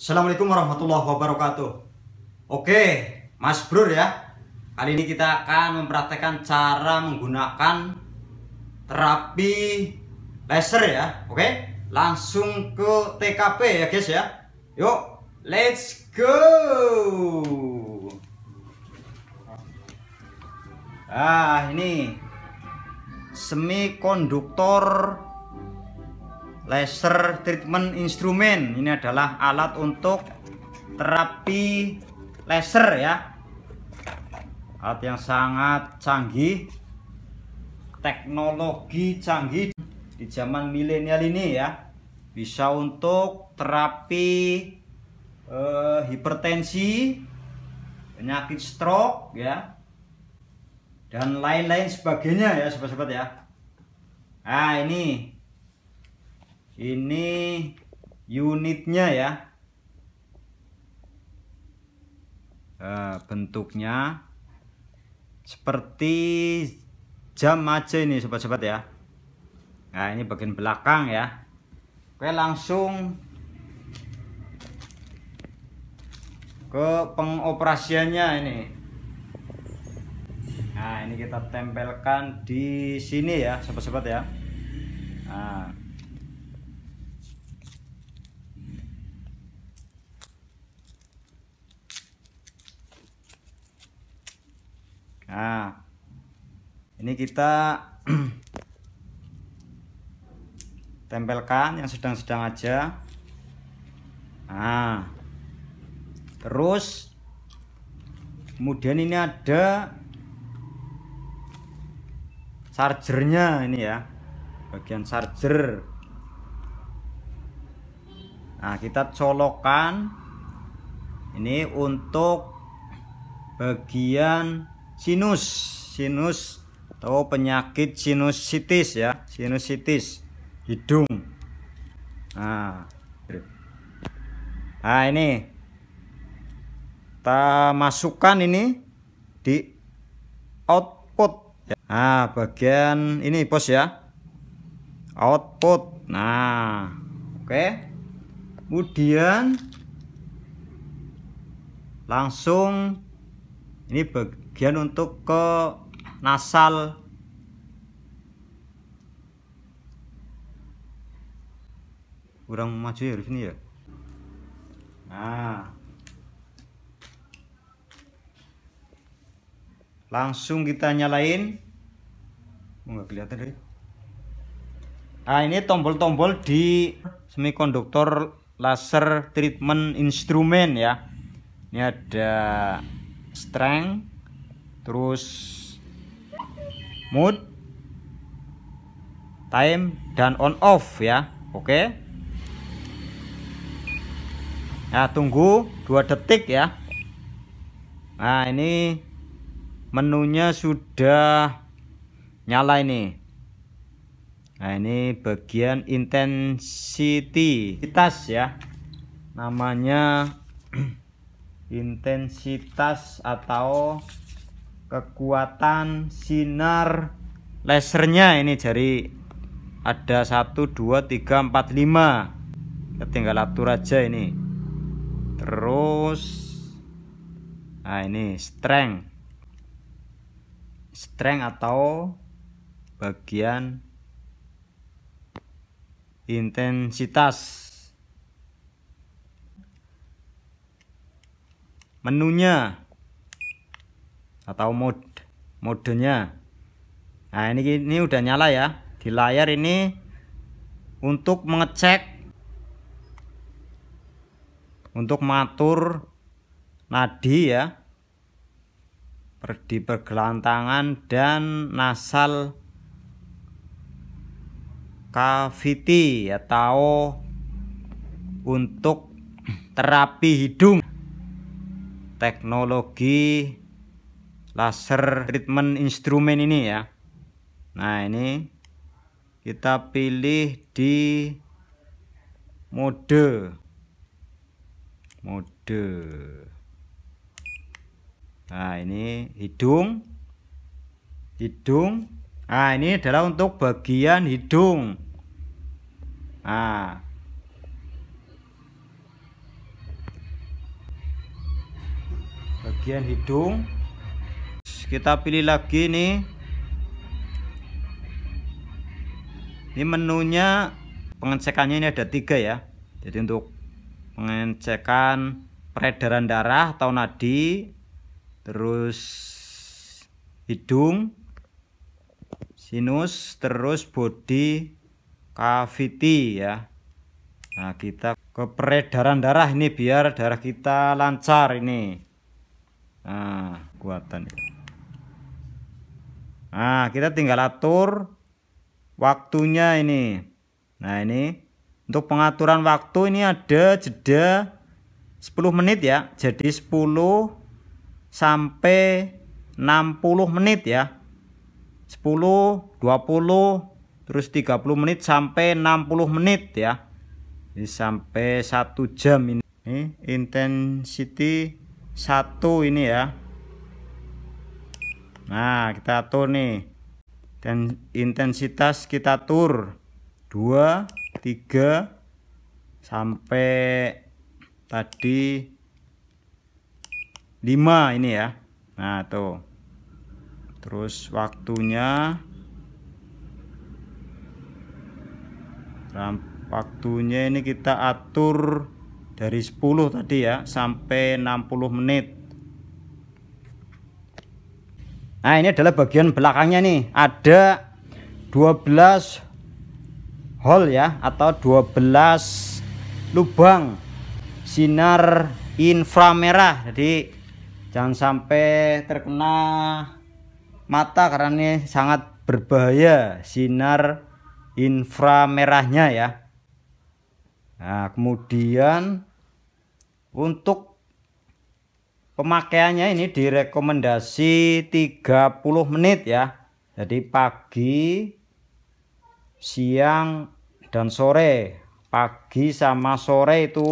Assalamualaikum warahmatullahi wabarakatuh Oke, Mas Brur ya Kali ini kita akan mempraktekkan cara menggunakan terapi laser ya Oke, langsung ke TKP ya guys ya Yuk, let's go! Ah, ini semikonduktor laser treatment instrumen ini adalah alat untuk terapi laser ya alat yang sangat canggih teknologi canggih di zaman milenial ini ya bisa untuk terapi eh, hipertensi penyakit stroke ya dan lain-lain sebagainya ya sobat-sobat ya nah ini ini unitnya ya eh, bentuknya seperti jam aja ini sobat-sobat ya nah ini bagian belakang ya oke langsung ke pengoperasiannya ini nah ini kita tempelkan di sini ya sobat-sobat ya nah Nah, ini kita tempelkan yang sedang-sedang aja. Nah, terus kemudian ini ada chargernya ini ya, bagian charger. Nah, kita colokan ini untuk bagian sinus sinus atau penyakit sinusitis ya sinusitis hidung nah nah ini kita masukkan ini di output nah bagian ini bos ya output nah oke okay. kemudian langsung ini bagian untuk ke nasal kurang maju ya sini ya nah langsung kita nyalain oh, nggak kelihatan deh nah ini tombol-tombol di semikonduktor laser treatment instrumen ya ini ada strength terus mood time dan on off ya oke okay. nah tunggu 2 detik ya nah ini menunya sudah nyala ini nah ini bagian intensity intensitas ya namanya intensitas atau kekuatan sinar lasernya ini jadi ada 1 2 3 4 5 kita tinggal atur aja ini terus nah ini strength strength atau bagian intensitas menunya atau mode modenya nah ini ini udah nyala ya di layar ini untuk mengecek untuk matur nadi ya di pergelantangan dan nasal cavity atau untuk terapi hidung teknologi laser treatment instrumen ini ya nah ini kita pilih di mode mode nah ini hidung hidung nah ini adalah untuk bagian hidung nah bagian hidung kita pilih lagi nih ini menunya pengecekannya ini ada tiga ya jadi untuk pengecekan peredaran darah atau nadi terus hidung sinus terus body cavity ya nah kita ke peredaran darah ini biar darah kita lancar ini nah kuatan nah kita tinggal atur waktunya ini nah ini untuk pengaturan waktu ini ada jeda 10 menit ya jadi 10 sampai 60 menit ya 10 20 terus 30 menit sampai 60 menit ya ini sampai 1 jam ini, ini intensity satu ini ya nah kita atur nih dan intensitas kita tur 2 3 sampai tadi 5 ini ya nah tuh terus waktunya waktunya ini kita atur dari 10 tadi ya sampai 60 menit nah ini adalah bagian belakangnya nih ada 12 hole ya atau 12 lubang sinar inframerah jadi jangan sampai terkena mata karena ini sangat berbahaya sinar inframerahnya ya nah kemudian untuk pemakaiannya ini direkomendasi 30 menit ya jadi pagi siang dan sore pagi sama sore itu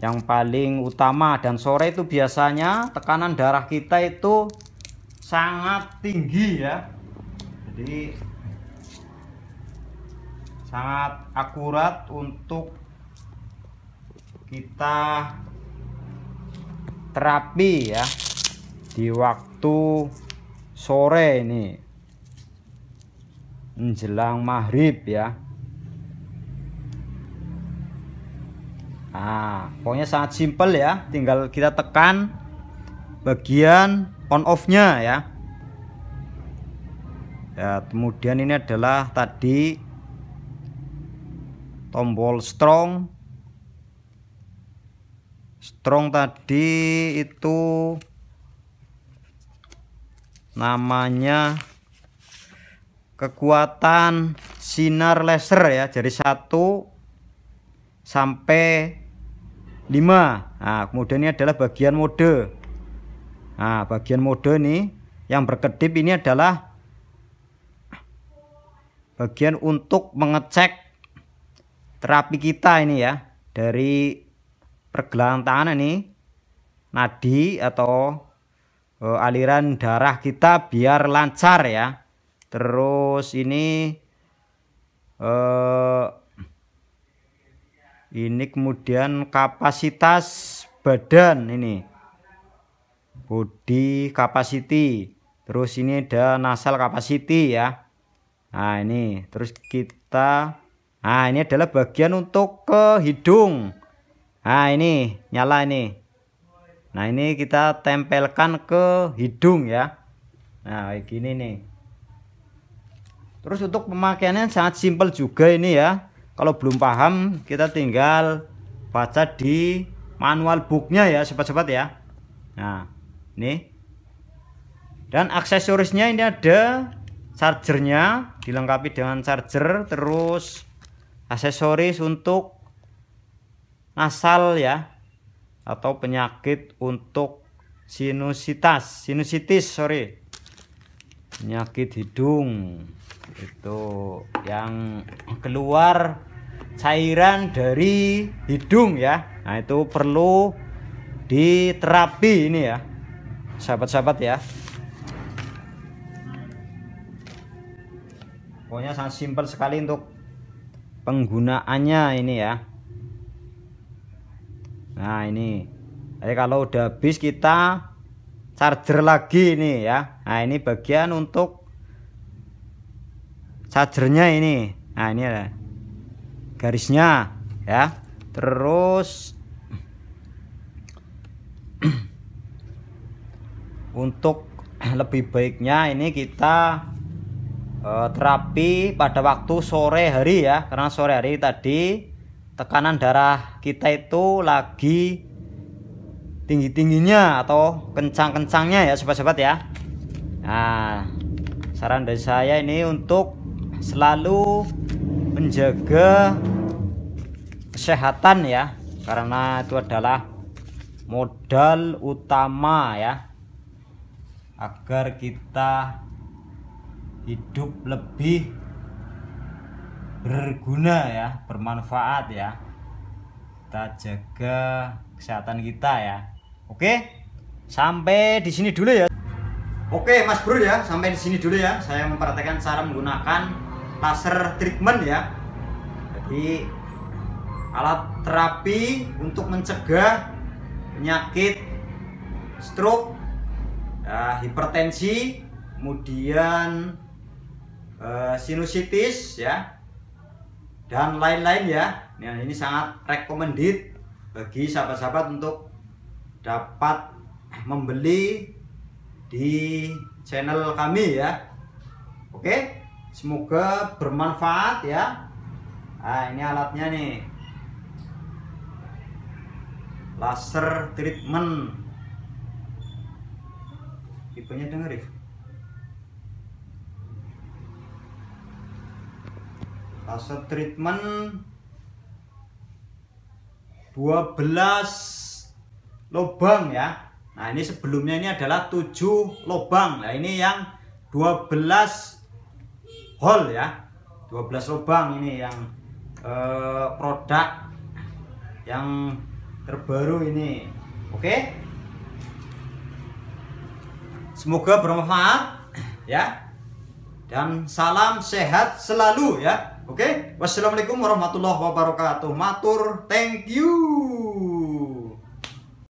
yang paling utama dan sore itu biasanya tekanan darah kita itu sangat tinggi ya jadi sangat akurat untuk kita terapi ya di waktu sore ini menjelang maghrib ya nah pokoknya sangat simpel ya tinggal kita tekan bagian on off nya ya ya kemudian ini adalah tadi tombol strong strong tadi itu namanya kekuatan sinar laser ya jadi satu sampai 5 nah kemudian ini adalah bagian mode nah bagian mode ini yang berkedip ini adalah bagian untuk mengecek terapi kita ini ya dari pergelangan tangan ini nadi atau e, aliran darah kita biar lancar ya terus ini e, ini kemudian kapasitas badan ini body capacity terus ini ada nasal capacity ya nah ini terus kita nah ini adalah bagian untuk ke hidung Nah ini nyala ini. Nah ini kita tempelkan ke hidung ya. Nah kayak gini nih. Terus untuk pemakaiannya sangat simpel juga ini ya. Kalau belum paham kita tinggal baca di manual booknya ya sobat-sobat ya. Nah ini. Dan aksesorisnya ini ada chargernya dilengkapi dengan charger terus aksesoris untuk asal ya atau penyakit untuk sinusitas, sinusitis, sorry. Penyakit hidung itu yang keluar cairan dari hidung ya. Nah, itu perlu diterapi ini ya. Sahabat-sahabat ya. Pokoknya sangat simpel sekali untuk penggunaannya ini ya. Nah, ini. Jadi kalau udah habis kita charger lagi ini ya. Nah, ini bagian untuk chargernya ini. Nah, ini ada garisnya ya. Terus untuk lebih baiknya ini kita eh, terapi pada waktu sore hari ya karena sore hari tadi tekanan darah kita itu lagi tinggi-tingginya atau kencang-kencangnya ya sobat-sobat ya nah saran dari saya ini untuk selalu menjaga kesehatan ya karena itu adalah modal utama ya agar kita hidup lebih berguna ya bermanfaat ya kita jaga kesehatan kita ya oke sampai di sini dulu ya oke mas bro ya sampai di sini dulu ya saya memperhatikan cara menggunakan laser treatment ya jadi alat terapi untuk mencegah penyakit stroke ya, hipertensi kemudian eh, sinusitis ya dan lain-lain ya. Nah, ini sangat recommended bagi sahabat-sahabat untuk dapat membeli di channel kami ya. Oke, semoga bermanfaat ya. Nah, ini alatnya nih. Laser treatment. Tipenya denger ya. fase treatment 12 lubang ya. Nah, ini sebelumnya ini adalah 7 lubang. Nah, ini yang 12 hole ya. 12 lubang ini yang eh, produk yang terbaru ini. Oke. Semoga bermanfaat ya. Dan salam sehat selalu ya. Oke, okay? wassalamualaikum warahmatullahi wabarakatuh. Matur, thank you.